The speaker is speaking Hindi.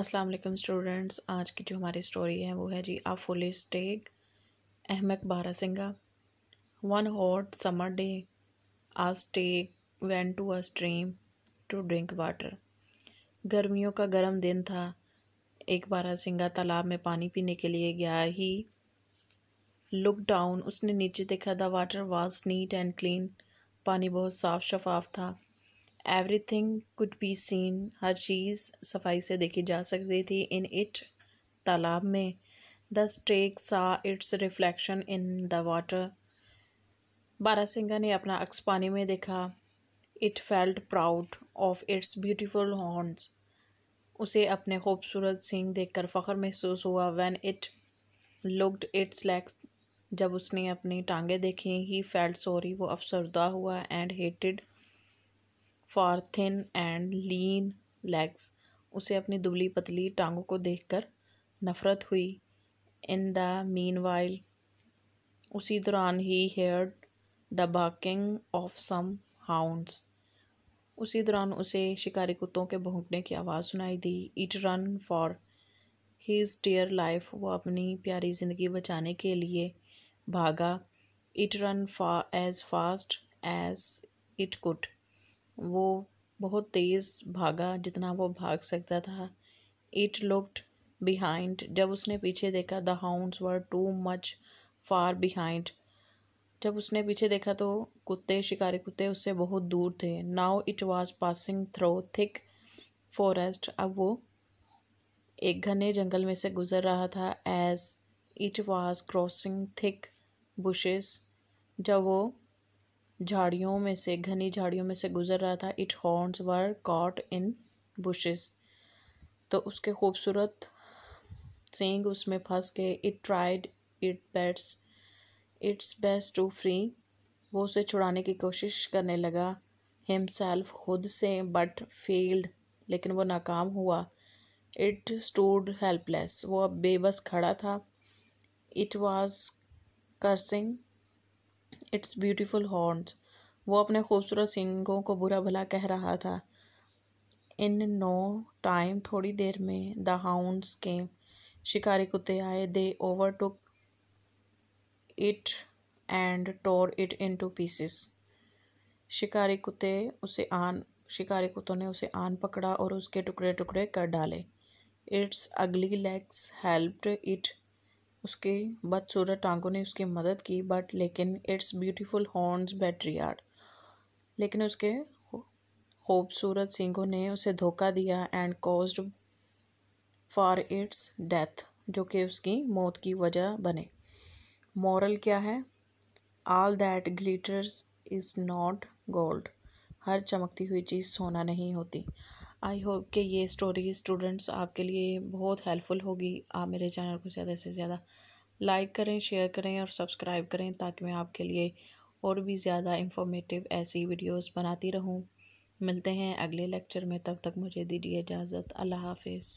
अस्सलाम वालेकुम स्टूडेंट्स आज की जो हमारी स्टोरी है वो है जी आ फुल स्टेक अहमक बारा सिंगा one hot summer day a stag went to a stream to drink water गर्मियों का गर्म दिन था एक बारा सिंगा तालाब में पानी पीने के लिए गया ही लुक डाउन उसने नीचे देखा the water was neat and clean पानी बहुत साफ शफाफ था एवरीथिंग कुड बी सीन हर चीज़ सफाई से देखी जा सकती थी इन इट तालाब में the stag saw its reflection in the water बारा सिंगा ने अपना अक्स पानी में देखा it felt proud of its beautiful horns उसे अपने खूबसूरत सींग देखकर फ़ख्र महसूस हुआ when it looked its legs जब उसने अपनी टांगें देखी ही फेल्ट सॉरी वो अफसरदा हुआ and hated for thin and lean legs उसे अपनी दुबली पतली टांगों को देखकर नफ़रत हुई इन द मीन वाइल उसी दौरान ही heard the barking of some hounds उसी दौरान उसे शिकारी कुत्तों के भोंकने की आवाज़ सुनाई दी it ran for his dear life वो अपनी प्यारी ज़िंदगी बचाने के लिए भागा it ran far as fast as it could वो बहुत तेज़ भागा जितना वो भाग सकता था इट लुकड बिहाइंड जब उसने पीछे देखा the hounds were too much far behind जब उसने पीछे देखा तो कुत्ते शिकारी कुत्ते उससे बहुत दूर थे now it was passing through thick forest अब वो एक घने जंगल में से गुजर रहा था as it was crossing thick bushes जब वो झाड़ियों में से घनी झाड़ियों में से गुजर रहा था it horns were caught in bushes तो उसके खूबसूरत सेंग उसमें फंस गए it tried it bets its best to free वो उसे छुड़ाने की कोशिश करने लगा हिमसेल्फ खुद से बट फेल्ड लेकिन वो नाकाम हुआ इट स्टूड हेल्पलेस वो अब बेबस खड़ा था it was cursing its beautiful horns वो अपने खूबसूरत सिंगों को बुरा भला कह रहा था इन नो टाइम थोड़ी देर में द हाउंड्स केम शिकारी कुत्ते आए they overtook it and tore it into pieces शिकारी कुत्ते उसे आन शिकारी कुत्तों ने उसे आन पकड़ा और उसके टुकड़े टुकड़े कर डाले इट्स अगली लेग्स हेल्प्ड इट उसके बदसूरत टांगों ने उसकी मदद की बट लेकिन इट्स ब्यूटीफुल हॉर्न्स आर्ट लेकिन उसके खूबसूरत सिंगों ने उसे धोखा दिया and caused for its death जो कि उसकी मौत की वजह बने मॉरल क्या है all that glitters is not gold हर चमकती हुई चीज़ सोना नहीं होती आई होप कि ये स्टोरी स्टूडेंट्स आपके लिए बहुत हेल्पफुल होगी आप मेरे चैनल को ज़्यादा से ज़्यादा लाइक करें शेयर करें और सब्सक्राइब करें ताकि मैं आपके लिए और भी ज़्यादा इंफॉर्मेटिव ऐसी वीडियोस बनाती रहूं मिलते हैं अगले लेक्चर में तब तक मुझे दीजिए इजाज़त अल्लाह हाफिज़